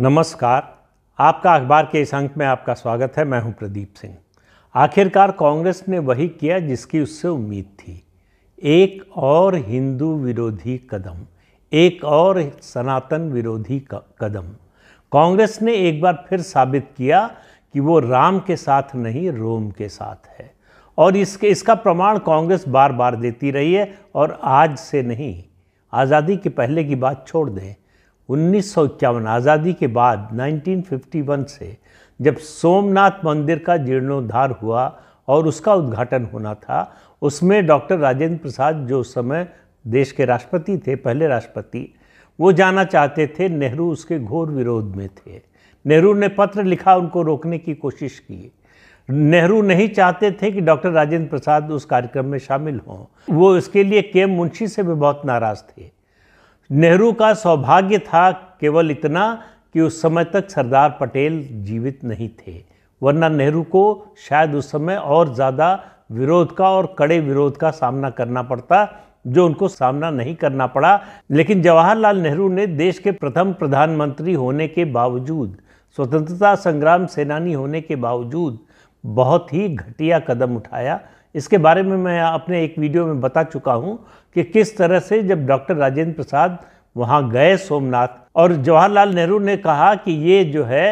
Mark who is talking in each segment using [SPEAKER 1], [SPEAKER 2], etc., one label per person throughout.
[SPEAKER 1] नमस्कार आपका अखबार के इस अंक में आपका स्वागत है मैं हूं प्रदीप सिंह आखिरकार कांग्रेस ने वही किया जिसकी उससे उम्मीद थी एक और हिंदू विरोधी कदम एक और सनातन विरोधी कदम कांग्रेस ने एक बार फिर साबित किया कि वो राम के साथ नहीं रोम के साथ है और इसके इसका प्रमाण कांग्रेस बार बार देती रही है और आज से नहीं आज़ादी के पहले की बात छोड़ दें उन्नीस आज़ादी के बाद 1951 से जब सोमनाथ मंदिर का जीर्णोद्धार हुआ और उसका उद्घाटन होना था उसमें डॉक्टर राजेंद्र प्रसाद जो उस समय देश के राष्ट्रपति थे पहले राष्ट्रपति वो जाना चाहते थे नेहरू उसके घोर विरोध में थे नेहरू ने पत्र लिखा उनको रोकने की कोशिश की नेहरू नहीं चाहते थे कि डॉक्टर राजेंद्र प्रसाद उस कार्यक्रम में शामिल हों वो इसके लिए के एम मुंशी से भी बहुत नाराज़ थे नेहरू का सौभाग्य था केवल इतना कि उस समय तक सरदार पटेल जीवित नहीं थे वरना नेहरू को शायद उस समय और ज़्यादा विरोध का और कड़े विरोध का सामना करना पड़ता जो उनको सामना नहीं करना पड़ा लेकिन जवाहरलाल नेहरू ने देश के प्रथम प्रधानमंत्री होने के बावजूद स्वतंत्रता संग्राम सेनानी होने के बावजूद बहुत ही घटिया कदम उठाया इसके बारे में मैं अपने एक वीडियो में बता चुका हूँ कि किस तरह से जब डॉक्टर राजेंद्र प्रसाद वहाँ गए सोमनाथ और जवाहरलाल नेहरू ने कहा कि ये जो है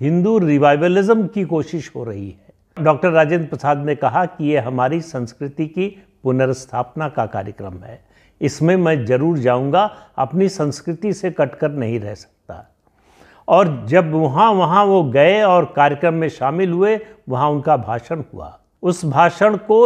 [SPEAKER 1] हिंदू रिवाइवलिज्म की कोशिश हो रही है डॉक्टर राजेंद्र प्रसाद ने कहा कि ये हमारी संस्कृति की पुनर्स्थापना का कार्यक्रम है इसमें मैं ज़रूर जाऊंगा अपनी संस्कृति से कटकर नहीं रह सकता और जब वहाँ वहाँ वो गए और कार्यक्रम में शामिल हुए वहाँ उनका भाषण हुआ उस भाषण को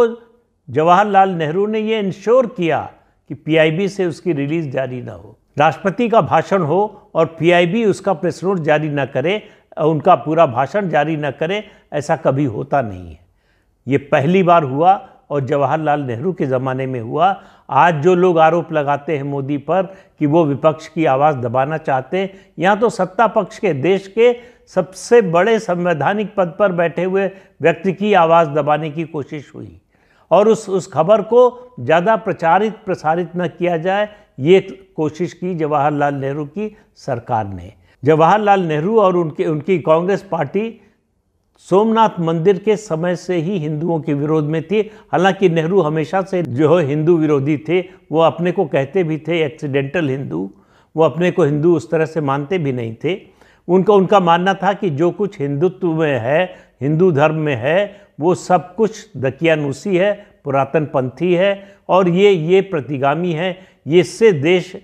[SPEAKER 1] जवाहरलाल नेहरू ने ये इंश्योर किया कि पीआईबी से उसकी रिलीज़ जारी ना हो राष्ट्रपति का भाषण हो और पीआईबी उसका प्रेस नोट जारी ना करे उनका पूरा भाषण जारी ना करे ऐसा कभी होता नहीं है ये पहली बार हुआ और जवाहरलाल नेहरू के ज़माने में हुआ आज जो लोग आरोप लगाते हैं मोदी पर कि वो विपक्ष की आवाज़ दबाना चाहते हैं यहाँ तो सत्ता पक्ष के देश के सबसे बड़े संवैधानिक पद पर बैठे हुए व्यक्ति की आवाज़ दबाने की कोशिश हुई और उस उस खबर को ज़्यादा प्रचारित प्रसारित न किया जाए ये कोशिश की जवाहरलाल नेहरू की सरकार ने जवाहरलाल नेहरू और उनके उनकी कांग्रेस पार्टी सोमनाथ मंदिर के समय से ही हिंदुओं के विरोध में थी हालांकि नेहरू हमेशा से जो है हिंदू विरोधी थे वो अपने को कहते भी थे एक्सीडेंटल हिंदू वो अपने को हिंदू उस तरह से मानते भी नहीं थे उनका उनका मानना था कि जो कुछ हिंदुत्व में है हिंदू धर्म में है वो सब कुछ दकियानुसी है पुरातन पंथी है और ये ये प्रतिगामी है इससे देश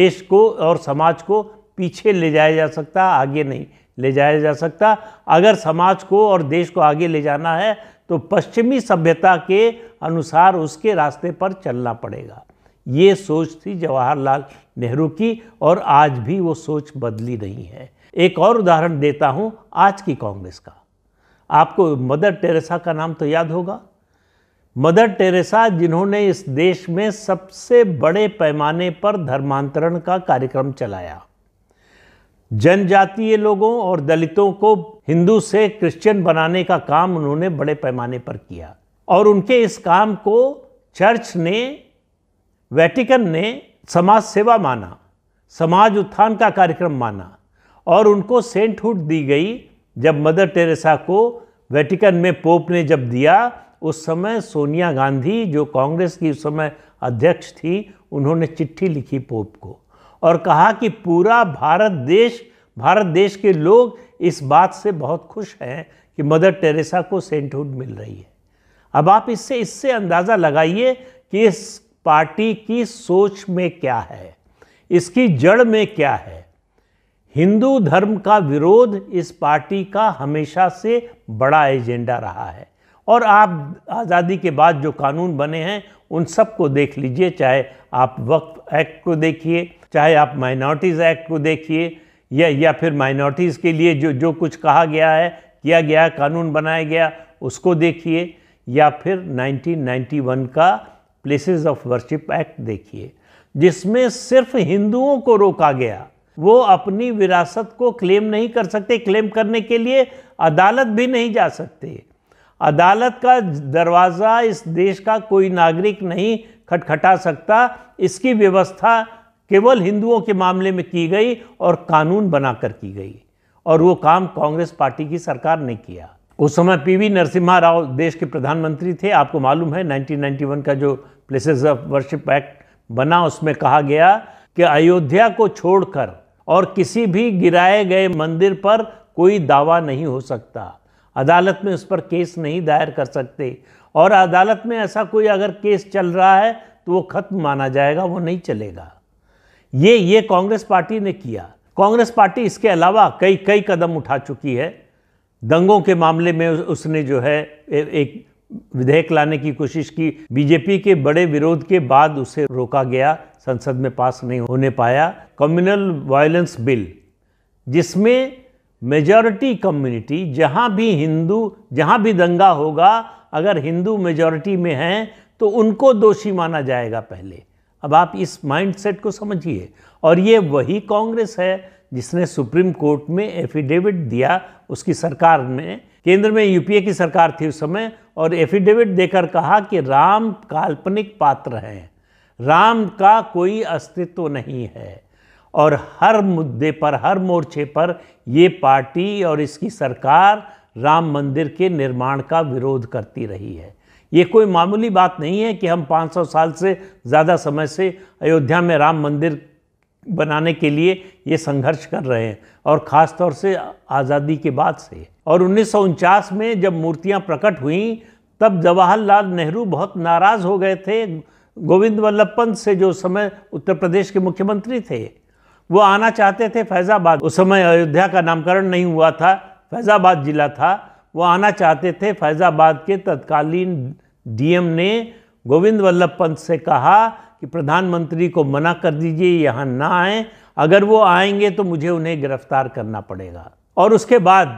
[SPEAKER 1] देश को और समाज को पीछे ले जाया जा सकता आगे नहीं ले जाया जा सकता अगर समाज को और देश को आगे ले जाना है तो पश्चिमी सभ्यता के अनुसार उसके रास्ते पर चलना पड़ेगा ये सोच थी जवाहरलाल नेहरू की और आज भी वो सोच बदली नहीं है एक और उदाहरण देता हूँ आज की कांग्रेस का आपको मदर टेरेसा का नाम तो याद होगा मदर टेरेसा जिन्होंने इस देश में सबसे बड़े पैमाने पर धर्मांतरण का कार्यक्रम चलाया जनजातीय लोगों और दलितों को हिंदू से क्रिश्चियन बनाने का काम उन्होंने बड़े पैमाने पर किया और उनके इस काम को चर्च ने वैटिकन ने समाज सेवा माना समाज उत्थान का कार्यक्रम माना और उनको सेंटहुड दी गई जब मदर टेरेसा को वैटिकन में पोप ने जब दिया उस समय सोनिया गांधी जो कांग्रेस की उस समय अध्यक्ष थी उन्होंने चिट्ठी लिखी पोप को और कहा कि पूरा भारत देश भारत देश के लोग इस बात से बहुत खुश हैं कि मदर टेरेसा को सेंटहुड मिल रही है अब आप इससे इससे अंदाज़ा लगाइए कि इस पार्टी की सोच में क्या है इसकी जड़ में क्या है हिंदू धर्म का विरोध इस पार्टी का हमेशा से बड़ा एजेंडा रहा है और आप आज़ादी के बाद जो कानून बने हैं उन सबको देख लीजिए चाहे आप वक्त एक्ट को देखिए चाहे आप माइनॉरिटीज़ एक्ट को देखिए या या फिर माइनॉरिटीज़ के लिए जो जो कुछ कहा गया है किया गया कानून बनाया गया उसको देखिए या फिर 1991 का प्लेसेस ऑफ वर्शिप एक्ट देखिए जिसमें सिर्फ हिंदुओं को रोका गया वो अपनी विरासत को क्लेम नहीं कर सकते क्लेम करने के लिए अदालत भी नहीं जा सकते अदालत का दरवाज़ा इस देश का कोई नागरिक नहीं खटखटा सकता इसकी व्यवस्था केवल हिंदुओं के मामले में की गई और कानून बनाकर की गई और वो काम कांग्रेस पार्टी की सरकार ने किया उस समय पीवी नरसिम्हा राव देश के प्रधानमंत्री थे आपको मालूम है 1991 का जो प्लेसेस ऑफ वर्शिप एक्ट बना उसमें कहा गया कि अयोध्या को छोड़कर और किसी भी गिराए गए मंदिर पर कोई दावा नहीं हो सकता अदालत में उस पर केस नहीं दायर कर सकते और अदालत में ऐसा कोई अगर केस चल रहा है तो वो खत्म माना जाएगा वो नहीं चलेगा ये ये कांग्रेस पार्टी ने किया कांग्रेस पार्टी इसके अलावा कई कई कदम उठा चुकी है दंगों के मामले में उसने जो है एक विधेयक लाने की कोशिश की बीजेपी के बड़े विरोध के बाद उसे रोका गया संसद में पास नहीं होने पाया कम्युनल वायलेंस बिल जिसमें मेजॉरिटी कम्युनिटी जहां भी हिंदू जहां भी दंगा होगा अगर हिंदू मेजॉरिटी में हैं तो उनको दोषी माना जाएगा पहले अब आप इस माइंडसेट को समझिए और ये वही कांग्रेस है जिसने सुप्रीम कोर्ट में एफिडेविट दिया उसकी सरकार ने केंद्र में यूपीए की सरकार थी उस समय और एफिडेविट देकर कहा कि राम काल्पनिक पात्र हैं राम का कोई अस्तित्व नहीं है और हर मुद्दे पर हर मोर्चे पर ये पार्टी और इसकी सरकार राम मंदिर के निर्माण का विरोध करती रही है ये कोई मामूली बात नहीं है कि हम 500 साल से ज़्यादा समय से अयोध्या में राम मंदिर बनाने के लिए ये संघर्ष कर रहे हैं और ख़ास तौर से आज़ादी के बाद से और उन्नीस में जब मूर्तियाँ प्रकट हुई तब जवाहरलाल नेहरू बहुत नाराज़ हो गए थे गोविंद वल्लभ पंत से जो समय उत्तर प्रदेश के मुख्यमंत्री थे वो आना चाहते थे फैज़ाबाद उस समय अयोध्या का नामकरण नहीं हुआ था फैज़ाबाद ज़िला था वो आना चाहते थे फैज़ाबाद के तत्कालीन डीएम ने गोविंद वल्लभ पंत से कहा कि प्रधानमंत्री को मना कर दीजिए यहाँ ना आए अगर वो आएंगे तो मुझे उन्हें गिरफ्तार करना पड़ेगा और उसके बाद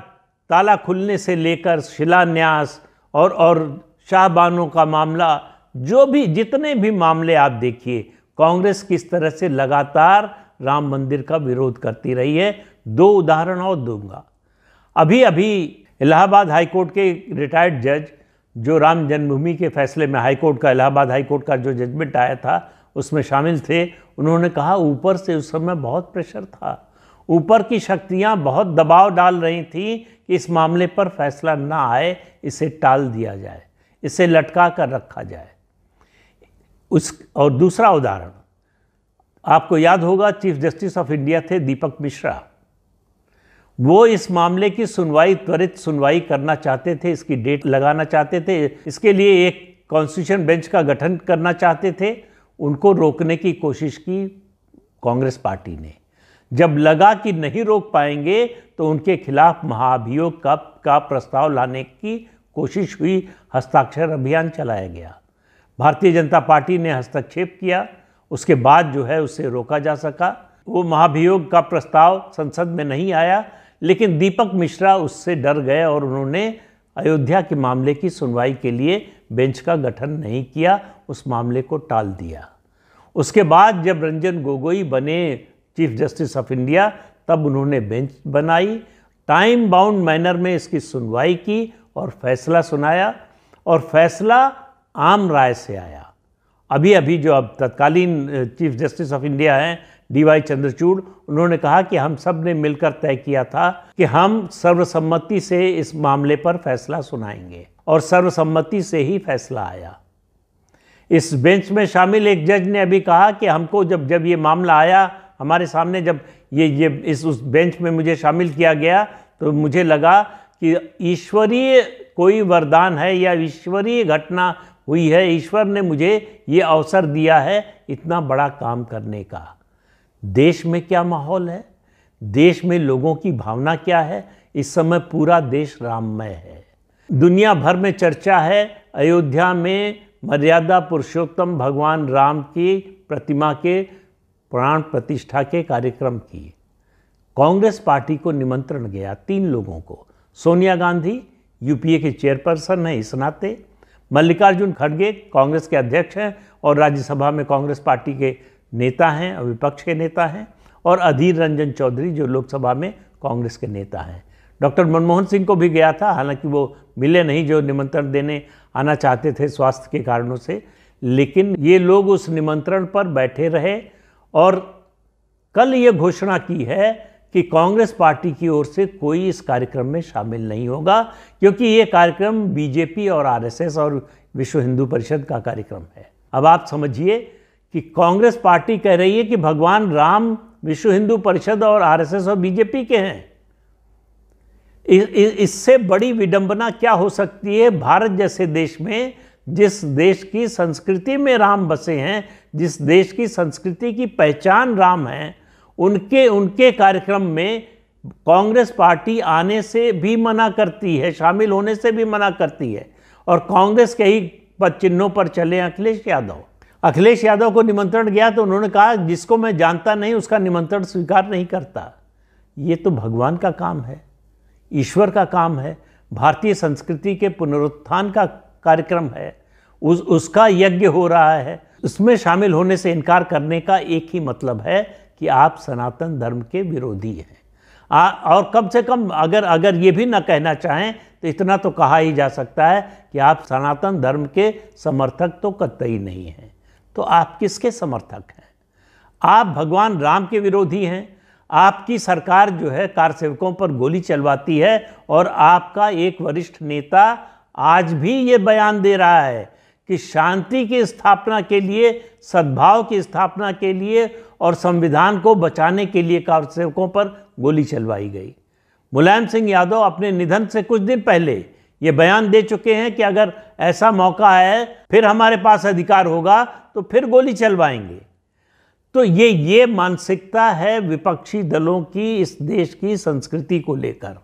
[SPEAKER 1] ताला खुलने से लेकर शिलान्यास और और शाहबानों का मामला जो भी जितने भी मामले आप देखिए कांग्रेस किस तरह से लगातार राम मंदिर का विरोध करती रही है दो उदाहरण और दूंगा अभी अभी इलाहाबाद हाईकोर्ट के रिटायर्ड जज जो राम जन्मभूमि के फैसले में हाईकोर्ट का इलाहाबाद हाईकोर्ट का जो जजमेंट आया था उसमें शामिल थे उन्होंने कहा ऊपर से उस समय बहुत प्रेशर था ऊपर की शक्तियां बहुत दबाव डाल रही थी कि इस मामले पर फैसला ना आए इसे टाल दिया जाए इसे लटका कर रखा जाए उस और दूसरा उदाहरण आपको याद होगा चीफ जस्टिस ऑफ इंडिया थे दीपक मिश्रा वो इस मामले की सुनवाई त्वरित सुनवाई करना चाहते थे इसकी डेट लगाना चाहते थे इसके लिए एक कॉन्स्टिट्यूशन बेंच का गठन करना चाहते थे उनको रोकने की कोशिश की कांग्रेस पार्टी ने जब लगा कि नहीं रोक पाएंगे तो उनके खिलाफ महाभियोग का का प्रस्ताव लाने की कोशिश हुई हस्ताक्षर अभियान चलाया गया भारतीय जनता पार्टी ने हस्तक्षेप किया उसके बाद जो है उसे रोका जा सका वो महाभियोग का प्रस्ताव संसद में नहीं आया लेकिन दीपक मिश्रा उससे डर गए और उन्होंने अयोध्या के मामले की सुनवाई के लिए बेंच का गठन नहीं किया उस मामले को टाल दिया उसके बाद जब रंजन गोगोई बने चीफ जस्टिस ऑफ इंडिया तब उन्होंने बेंच बनाई टाइम बाउंड मैनर में इसकी सुनवाई की और फैसला सुनाया और फैसला आम राय से आया अभी अभी जो अब तत्कालीन चीफ जस्टिस ऑफ इंडिया हैं डी वाई चंद्रचूड़ उन्होंने कहा कि हम सब ने मिलकर तय किया था कि हम सर्वसम्मति से इस मामले पर फैसला सुनाएंगे और सर्वसम्मति से ही फैसला आया इस बेंच में शामिल एक जज ने अभी कहा कि हमको जब जब ये मामला आया हमारे सामने जब ये ये इस उस बेंच में मुझे शामिल किया गया तो मुझे लगा कि ईश्वरीय कोई वरदान है या ईश्वरीय घटना हुई है ईश्वर ने मुझे ये अवसर दिया है इतना बड़ा काम करने का देश में क्या माहौल है देश में लोगों की भावना क्या है इस समय पूरा देश राममय है दुनिया भर में चर्चा है अयोध्या में मर्यादा पुरुषोत्तम भगवान राम की प्रतिमा के प्राण प्रतिष्ठा के कार्यक्रम की कांग्रेस पार्टी को निमंत्रण गया तीन लोगों को सोनिया गांधी यूपीए के चेयरपर्सन हैं इस नाते मल्लिकार्जुन खड़गे कांग्रेस के अध्यक्ष हैं और राज्यसभा में कांग्रेस पार्टी के नेता हैं और विपक्ष के नेता हैं और अधीर रंजन चौधरी जो लोकसभा में कांग्रेस के नेता हैं डॉक्टर मनमोहन सिंह को भी गया था हालांकि वो मिले नहीं जो निमंत्रण देने आना चाहते थे स्वास्थ्य के कारणों से लेकिन ये लोग उस निमंत्रण पर बैठे रहे और कल ये घोषणा की है कि कांग्रेस पार्टी की ओर से कोई इस कार्यक्रम में शामिल नहीं होगा क्योंकि ये कार्यक्रम बीजेपी और आरएसएस और विश्व हिंदू परिषद का कार्यक्रम है अब आप समझिए कि कांग्रेस पार्टी कह रही है कि भगवान राम विश्व हिंदू परिषद और आरएसएस और बीजेपी के हैं इससे बड़ी विडंबना क्या हो सकती है भारत जैसे देश में जिस देश की संस्कृति में राम बसे हैं जिस देश की संस्कृति की पहचान राम है उनके उनके कार्यक्रम में कांग्रेस पार्टी आने से भी मना करती है शामिल होने से भी मना करती है और कांग्रेस के ही चिन्हों पर चले अखिलेश यादव अखिलेश यादव को निमंत्रण गया तो उन्होंने कहा जिसको मैं जानता नहीं उसका निमंत्रण स्वीकार नहीं करता ये तो भगवान का काम है ईश्वर का काम है भारतीय संस्कृति के पुनरुत्थान का कार्यक्रम है उस उसका यज्ञ हो रहा है उसमें शामिल होने से इनकार करने का एक ही मतलब है कि आप सनातन धर्म के विरोधी हैं आ, और कम से कम अगर अगर ये भी ना कहना चाहें तो इतना तो कहा ही जा सकता है कि आप सनातन धर्म के समर्थक तो कतई नहीं हैं तो आप किसके समर्थक हैं आप भगवान राम के विरोधी हैं आपकी सरकार जो है कार सेवकों पर गोली चलवाती है और आपका एक वरिष्ठ नेता आज भी ये बयान दे रहा है कि शांति की स्थापना के लिए सद्भाव की स्थापना के लिए और संविधान को बचाने के लिए कार सेवकों पर गोली चलवाई गई मुलायम सिंह यादव अपने निधन से कुछ दिन पहले ये बयान दे चुके हैं कि अगर ऐसा मौका है फिर हमारे पास अधिकार होगा तो फिर गोली चलवाएंगे तो ये ये मानसिकता है विपक्षी दलों की इस देश की संस्कृति को लेकर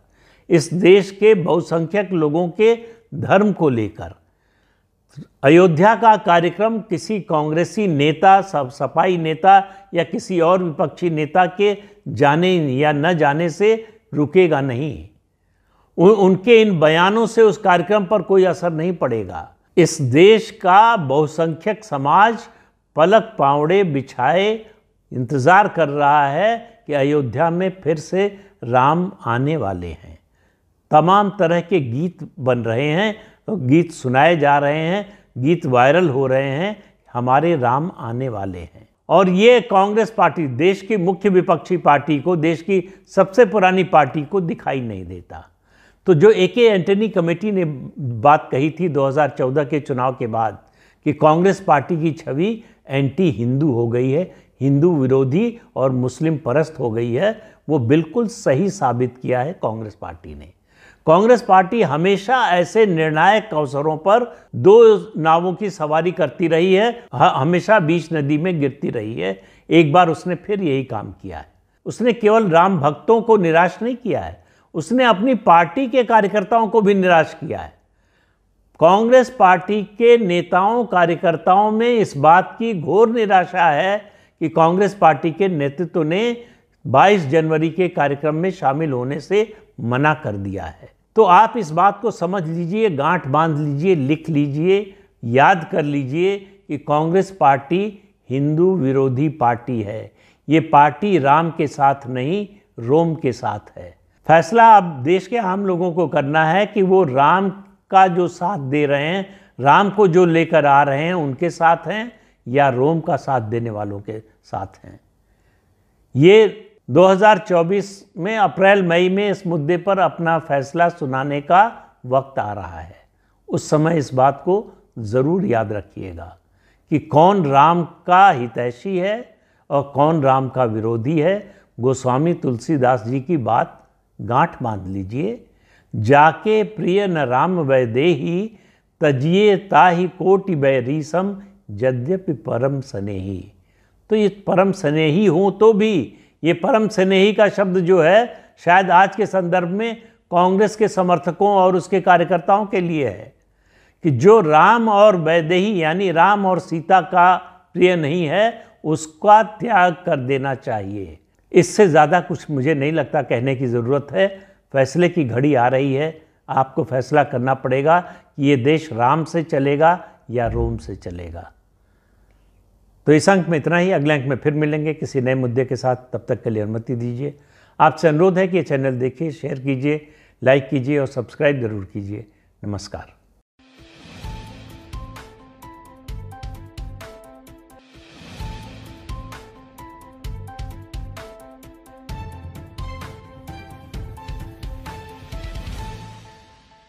[SPEAKER 1] इस देश के बहुसंख्यक लोगों के धर्म को लेकर अयोध्या का कार्यक्रम किसी कांग्रेसी नेता सब सफाई नेता या किसी और विपक्षी नेता के जाने या न जाने से रुकेगा नहीं उनके इन बयानों से उस कार्यक्रम पर कोई असर नहीं पड़ेगा इस देश का बहुसंख्यक समाज पलक पावड़े बिछाए इंतज़ार कर रहा है कि अयोध्या में फिर से राम आने वाले हैं तमाम तरह के गीत बन रहे हैं तो गीत सुनाए जा रहे हैं गीत वायरल हो रहे हैं हमारे राम आने वाले हैं और ये कांग्रेस पार्टी देश की मुख्य विपक्षी पार्टी को देश की सबसे पुरानी पार्टी को दिखाई नहीं देता तो जो ए के एंटनी कमेटी ने बात कही थी 2014 के चुनाव के बाद कि कांग्रेस पार्टी की छवि एंटी हिंदू हो गई है हिंदू विरोधी और मुस्लिम परस्त हो गई है वो बिल्कुल सही साबित किया है कांग्रेस पार्टी ने कांग्रेस पार्टी हमेशा ऐसे निर्णायक अवसरों पर दो नावों की सवारी करती रही है हमेशा बीच नदी में गिरती रही है एक बार उसने फिर यही काम किया है उसने केवल राम भक्तों को निराश नहीं किया है उसने अपनी पार्टी के कार्यकर्ताओं को भी निराश किया है कांग्रेस पार्टी के नेताओं कार्यकर्ताओं में इस बात की घोर निराशा है कि कांग्रेस पार्टी के नेतृत्व ने 22 जनवरी के कार्यक्रम में शामिल होने से मना कर दिया है तो आप इस बात को समझ लीजिए गांठ बांध लीजिए लिख लीजिए याद कर लीजिए कि कांग्रेस पार्टी हिंदू विरोधी पार्टी है ये पार्टी राम के साथ नहीं रोम के साथ है फैसला अब देश के आम लोगों को करना है कि वो राम का जो साथ दे रहे हैं राम को जो लेकर आ रहे हैं उनके साथ हैं या रोम का साथ देने वालों के साथ हैं ये 2024 में अप्रैल मई में इस मुद्दे पर अपना फैसला सुनाने का वक्त आ रहा है उस समय इस बात को ज़रूर याद रखिएगा कि कौन राम का हितैषी है और कौन राम का विरोधी है गोस्वामी तुलसीदास जी की बात गांठ बांध लीजिए जाके प्रिय न राम वैदेही तजिए ताहि कोटि रीसम यद्यपि परम स्नेही तो ये परम स्नेही हो तो भी ये परम स्नेही का शब्द जो है शायद आज के संदर्भ में कांग्रेस के समर्थकों और उसके कार्यकर्ताओं के लिए है कि जो राम और वैदेही यानी राम और सीता का प्रिय नहीं है उसका त्याग कर देना चाहिए इससे ज़्यादा कुछ मुझे नहीं लगता कहने की ज़रूरत है फैसले की घड़ी आ रही है आपको फैसला करना पड़ेगा कि ये देश राम से चलेगा या रोम से चलेगा तो इस अंक में इतना ही अगले अंक में फिर मिलेंगे किसी नए मुद्दे के साथ तब तक के लिए अनुमति दीजिए आपसे अनुरोध है कि ये चैनल देखिए शेयर कीजिए लाइक कीजिए और सब्सक्राइब ज़रूर कीजिए नमस्कार